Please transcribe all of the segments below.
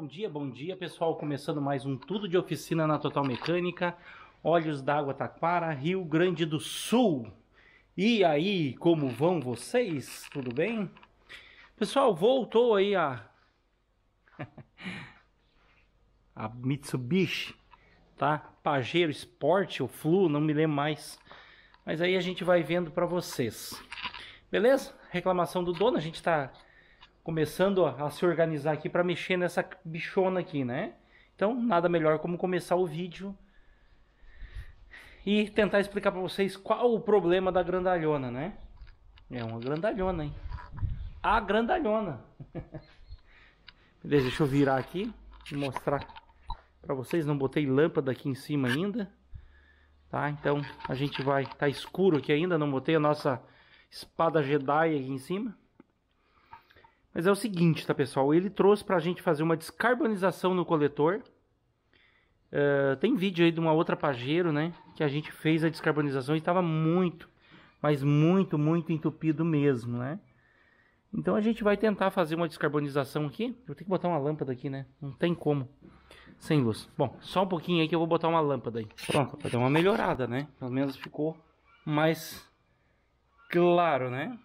Bom dia, bom dia pessoal, começando mais um Tudo de Oficina na Total Mecânica, Olhos d'Água Taquara, Rio Grande do Sul. E aí, como vão vocês? Tudo bem? Pessoal, voltou aí a a Mitsubishi, tá? Pajero Sport, o Flu, não me lembro mais. Mas aí a gente vai vendo para vocês. Beleza? Reclamação do dono, a gente tá começando a se organizar aqui para mexer nessa bichona aqui, né? Então, nada melhor como começar o vídeo e tentar explicar para vocês qual o problema da grandalhona, né? É uma grandalhona, hein? A grandalhona. Beleza, deixa eu virar aqui e mostrar para vocês. Não botei lâmpada aqui em cima ainda. Tá? Então, a gente vai... Tá escuro aqui ainda, não botei a nossa espada Jedi aqui em cima. Mas é o seguinte, tá pessoal? Ele trouxe para a gente fazer uma descarbonização no coletor. Uh, tem vídeo aí de uma outra Pajero, né? Que a gente fez a descarbonização e estava muito, mas muito, muito entupido mesmo, né? Então a gente vai tentar fazer uma descarbonização aqui. Eu tenho que botar uma lâmpada aqui, né? Não tem como. Sem luz. Bom, só um pouquinho aí que eu vou botar uma lâmpada aí. Pronto, vai dar uma melhorada, né? Pelo menos ficou mais claro, né?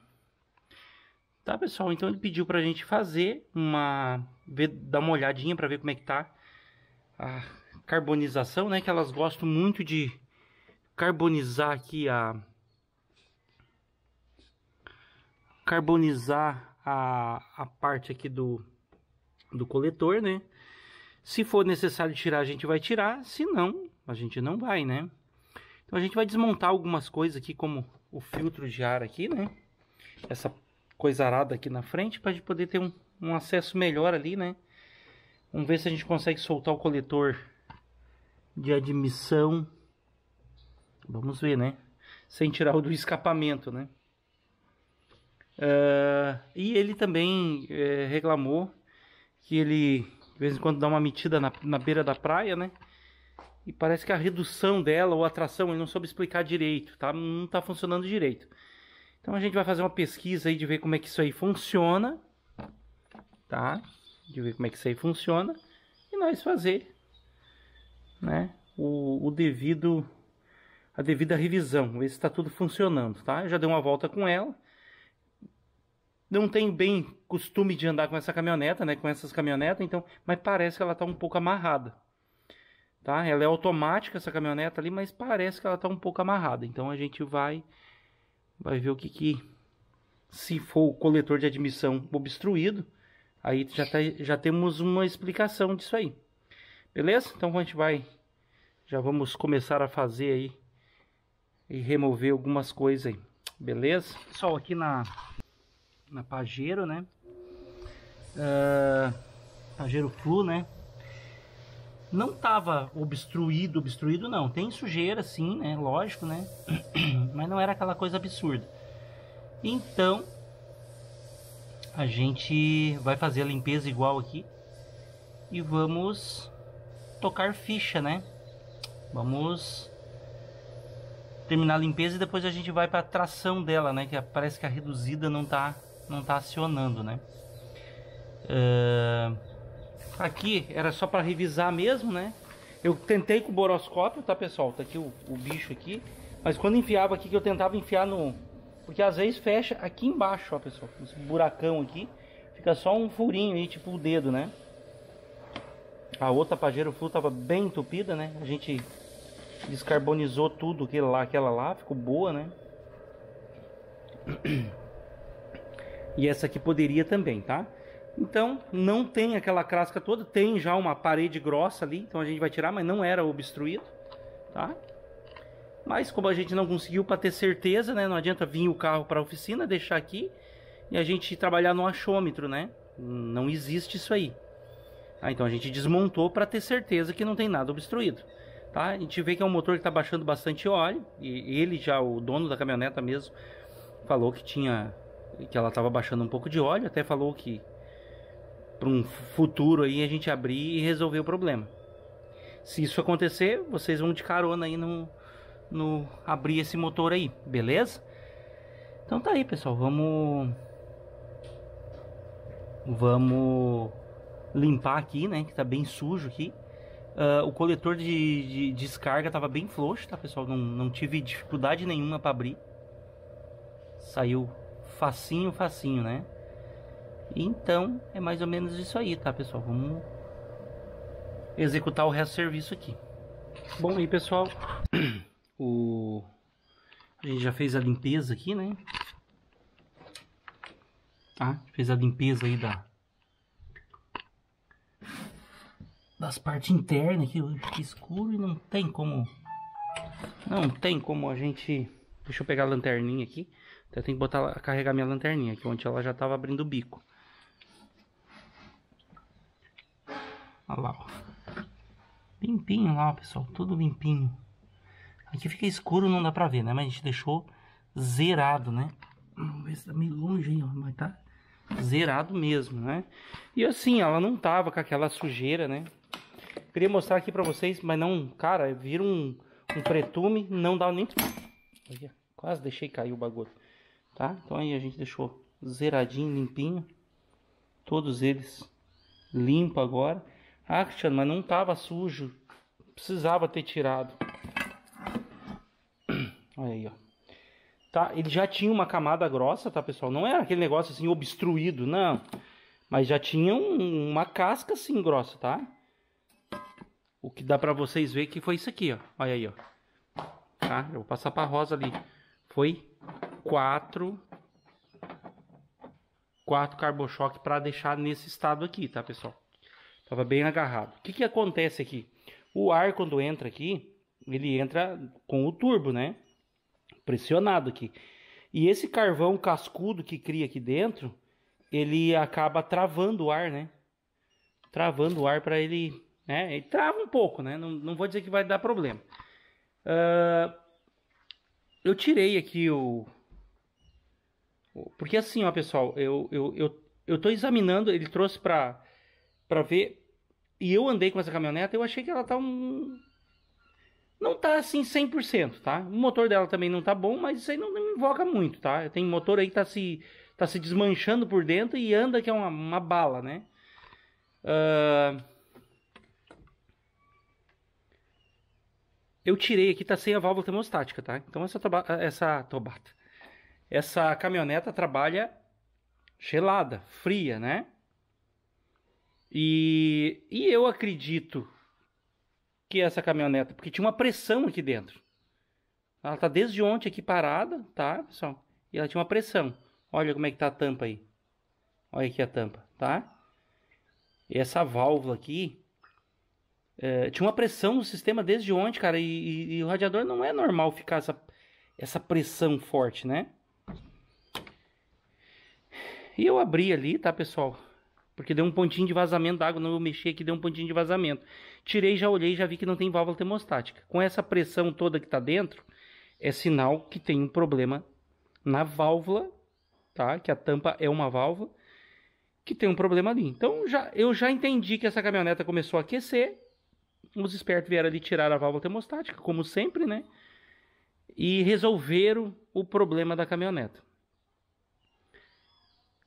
Tá, pessoal? Então ele pediu pra gente fazer uma... Ver, dar uma olhadinha pra ver como é que tá a carbonização, né? Que elas gostam muito de carbonizar aqui a... Carbonizar a, a parte aqui do, do coletor, né? Se for necessário tirar, a gente vai tirar. Se não, a gente não vai, né? Então a gente vai desmontar algumas coisas aqui, como o filtro de ar aqui, né? Essa coisarada aqui na frente para a gente poder ter um, um acesso melhor ali, né? Vamos ver se a gente consegue soltar o coletor de admissão. Vamos ver, né? Sem tirar o do escapamento, né? Uh, e ele também é, reclamou que ele de vez em quando dá uma metida na, na beira da praia, né? E parece que a redução dela ou a tração ele não soube explicar direito, tá? Não tá funcionando direito. Então a gente vai fazer uma pesquisa aí de ver como é que isso aí funciona, tá? De ver como é que isso aí funciona e nós fazer, né? O, o devido a devida revisão, ver se está tudo funcionando, tá? Eu já dei uma volta com ela. Não tenho bem costume de andar com essa caminhoneta, né? Com essas caminhonetas, então, mas parece que ela está um pouco amarrada tá? Ela é automática essa caminhoneta ali, mas parece que ela está um pouco amarrada. Então a gente vai Vai ver o que que... Se for o coletor de admissão obstruído, aí já, tá, já temos uma explicação disso aí. Beleza? Então a gente vai... Já vamos começar a fazer aí e remover algumas coisas aí. Beleza? Pessoal, aqui na, na Pajero, né? Uh, ah, Pajero Flu, né? não estava obstruído, obstruído não. Tem sujeira sim, né? Lógico, né? Mas não era aquela coisa absurda. Então, a gente vai fazer a limpeza igual aqui e vamos tocar ficha, né? Vamos terminar a limpeza e depois a gente vai para a tração dela, né? Que é- parece que a reduzida não tá não tá acionando, né? Uh Aqui era só para revisar mesmo, né? Eu tentei com o boroscópio, tá pessoal? Tá aqui o, o bicho aqui. Mas quando enfiava aqui, que eu tentava enfiar no... Porque às vezes fecha aqui embaixo, ó pessoal. Esse buracão aqui. Fica só um furinho aí, tipo o dedo, né? A outra Pajero Flu tava bem entupida, né? A gente descarbonizou tudo aquilo lá, aquela lá. Ficou boa, né? E essa aqui poderia também, tá? Então, não tem aquela crasca toda, tem já uma parede grossa ali, então a gente vai tirar, mas não era obstruído, tá? Mas como a gente não conseguiu para ter certeza, né, não adianta vir o carro para a oficina, deixar aqui e a gente trabalhar no achômetro, né? Não existe isso aí. Ah, então a gente desmontou para ter certeza que não tem nada obstruído. Tá? A gente vê que é um motor que está baixando bastante óleo e ele já o dono da caminhoneta mesmo falou que tinha que ela estava baixando um pouco de óleo, até falou que para um futuro aí a gente abrir e resolver o problema. Se isso acontecer, vocês vão de carona aí no, no abrir esse motor aí, beleza? Então tá aí, pessoal, vamos vamos limpar aqui, né, que tá bem sujo aqui. Uh, o coletor de, de, de, descarga tava bem frouxo, tá, pessoal? Não, não tive dificuldade nenhuma para abrir. Saiu facinho, facinho, né? Então, é mais ou menos isso aí, tá, pessoal? Vamos executar o resto do serviço aqui. Bom, aí, pessoal, o... a gente já fez a limpeza aqui, né? Tá? Fez a limpeza aí da... das partes internas aqui, fica escuro e não tem como... Não tem como a gente... Deixa eu pegar a lanterninha aqui. Até tem que botar, carregar minha lanterninha aqui, onde ela já estava abrindo o bico. Olha lá, ó. Limpinho lá, pessoal. Tudo limpinho. Aqui fica escuro, não dá pra ver, né? Mas a gente deixou zerado, né? Vamos ver se tá meio longe hein, ó. Mas tá zerado mesmo, né? E assim, ela não tava com aquela sujeira, né? Queria mostrar aqui pra vocês, mas não... Cara, vira um, um pretume, não dá nem... Olha, quase deixei cair o bagulho. Tá? Então aí a gente deixou zeradinho, limpinho. Todos eles limpo agora. Ah, Cristiano, mas não tava sujo. Precisava ter tirado. Olha aí, ó. Tá, ele já tinha uma camada grossa, tá, pessoal? Não era aquele negócio assim obstruído, não. Mas já tinha um, uma casca assim grossa, tá? O que dá pra vocês ver que foi isso aqui, ó. Olha aí, ó. Tá? Eu vou passar pra rosa ali. Foi quatro... Quatro carbochoque pra deixar nesse estado aqui, tá, pessoal? Estava bem agarrado. O que, que acontece aqui? O ar, quando entra aqui, ele entra com o turbo, né? Pressionado aqui. E esse carvão cascudo que cria aqui dentro, ele acaba travando o ar, né? Travando o ar para ele, né? Ele trava um pouco, né? Não, não vou dizer que vai dar problema. Uh, eu tirei aqui o... Porque assim, ó, pessoal, eu, eu, eu, eu tô examinando, ele trouxe para para ver e eu andei com essa caminhonete eu achei que ela tá um não tá assim 100%, tá? O motor dela também não tá bom, mas isso aí não, não invoca muito, tá? Tem motor aí que tá se tá se desmanchando por dentro e anda que é uma, uma bala, né? Uh... Eu tirei aqui, tá sem a válvula termostática, tá? Então essa toba... essa tobata. Essa caminhoneta trabalha gelada, fria, né? E, e eu acredito que essa caminhoneta, porque tinha uma pressão aqui dentro. Ela tá desde ontem aqui parada, tá, pessoal? E ela tinha uma pressão. Olha como é que tá a tampa aí. Olha aqui a tampa, tá? E essa válvula aqui é, tinha uma pressão no sistema desde ontem, cara. E, e, e, o radiador não é normal ficar essa, essa pressão forte, né? E eu abri ali, tá, pessoal? Porque deu um pontinho de vazamento d'água, não eu mexi aqui, deu um pontinho de vazamento. Tirei, já olhei, já vi que não tem válvula termostática. Com essa pressão toda que está dentro, é sinal que tem um problema na válvula, tá? Que a tampa é uma válvula que tem um problema ali. Então já, eu já entendi que essa caminhoneta começou a aquecer. Os espertos vieram ali tirar a válvula termostática, como sempre, né? E resolveram o problema da caminhoneta.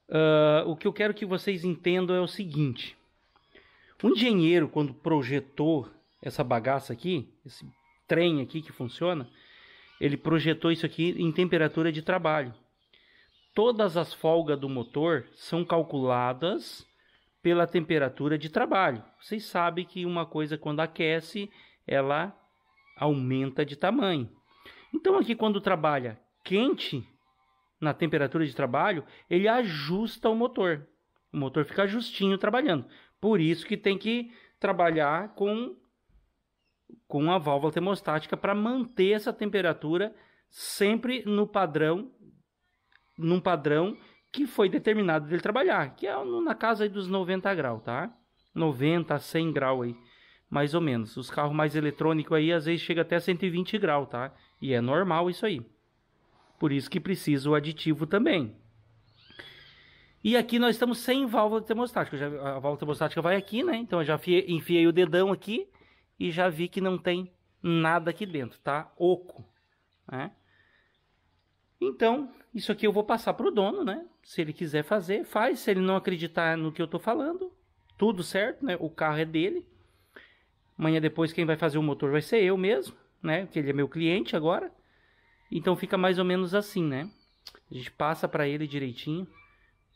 Uh, o que eu quero que vocês entendam é o seguinte: o engenheiro, quando projetou essa bagaça aqui, esse trem aqui que funciona, ele projetou isso aqui em temperatura de trabalho. Todas as folgas do motor são calculadas pela temperatura de trabalho. Vocês sabem que uma coisa quando aquece, ela aumenta de tamanho. Então aqui quando trabalha quente, na temperatura de trabalho, ele ajusta o motor. O motor fica justinho trabalhando. Por isso que tem que trabalhar com com a válvula termostática para manter essa temperatura sempre no padrão num padrão que foi determinado dele trabalhar, que é na casa dos 90 graus, tá? 90 a 100 graus aí, mais ou menos. Os carros mais eletrônicos aí às vezes chega até 120 graus, tá? E é normal isso aí. Por isso que precisa o aditivo também. E aqui nós estamos sem válvula termostática. Já, a válvula termostática vai aqui, né? Então eu já enfiei, enfiei o dedão aqui e já vi que não tem nada aqui dentro, tá? Oco, né? Então, isso aqui eu vou passar para o dono, né? Se ele quiser fazer, faz. Se ele não acreditar no que eu estou falando, tudo certo, né? O carro é dele. Amanhã depois quem vai fazer o motor vai ser eu mesmo, né? Porque ele é meu cliente agora. Então fica mais ou menos assim, né? A gente passa para ele direitinho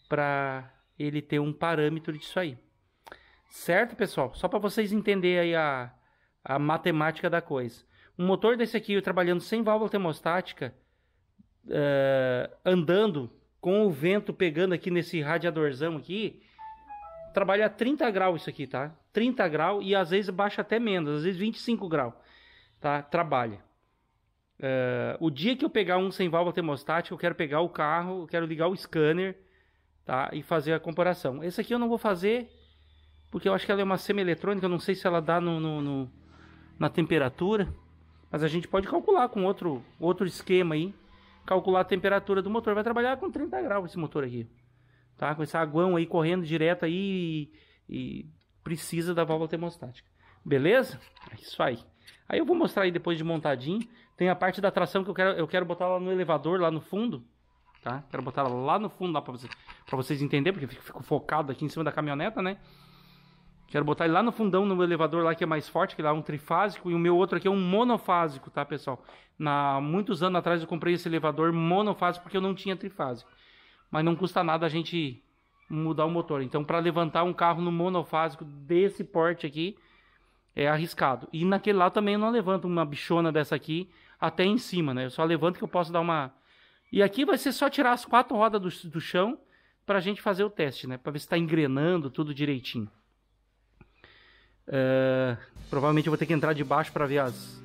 para ele ter um parâmetro disso aí. Certo, pessoal? Só para vocês entenderem aí a, a matemática da coisa. Um motor desse aqui, trabalhando sem válvula termostática, uh, andando com o vento pegando aqui nesse radiadorzão aqui, trabalha a 30 graus isso aqui, tá? 30 graus e às vezes baixa até menos, às vezes 25 graus, tá? Trabalha. Uh, o dia que eu pegar um sem válvula termostática, eu quero pegar o carro, eu quero ligar o scanner, tá? E fazer a comparação. Esse aqui eu não vou fazer, porque eu acho que ela é uma semi-eletrônica, eu não sei se ela dá no, no, no, na temperatura. Mas a gente pode calcular com outro, outro esquema aí. Calcular a temperatura do motor. Vai trabalhar com 30 graus esse motor aqui. Tá? Com esse aguão aí correndo direto aí e, e precisa da válvula termostática. Beleza? É isso aí. Aí eu vou mostrar aí depois de montadinho. Tem a parte da atração que eu quero, eu quero botar lá no elevador, lá no fundo. Tá? Quero botar ela lá no fundo, lá pra, você, para vocês entenderem, porque fico, fico focado aqui em cima da caminhoneta, né? Quero botar ele lá no fundão, no elevador lá que é mais forte, que lá é um trifásico, e o meu outro aqui é um monofásico, tá, pessoal? Na muitos anos atrás eu comprei esse elevador monofásico porque eu não tinha trifásico. Mas não custa nada a gente mudar o motor. Então, para levantar um carro no monofásico desse porte aqui é arriscado. E naquele lá também eu não levanto uma bichona dessa aqui até em cima, né? Eu só levanto que eu posso dar uma. E aqui vai ser só tirar as quatro rodas do, do chão para a gente fazer o teste, né? Para ver se está engrenando tudo direitinho. Uh, provavelmente eu vou ter que entrar de baixo para ver as,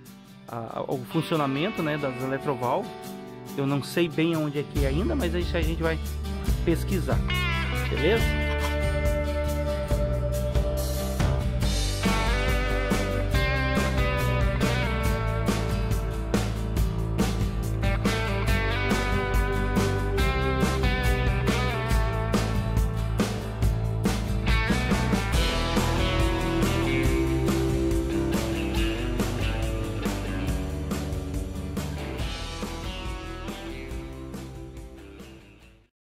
a, a, o funcionamento né, das eletroválvulas. Eu não sei bem onde é que é ainda, mas isso a gente vai pesquisar. Beleza?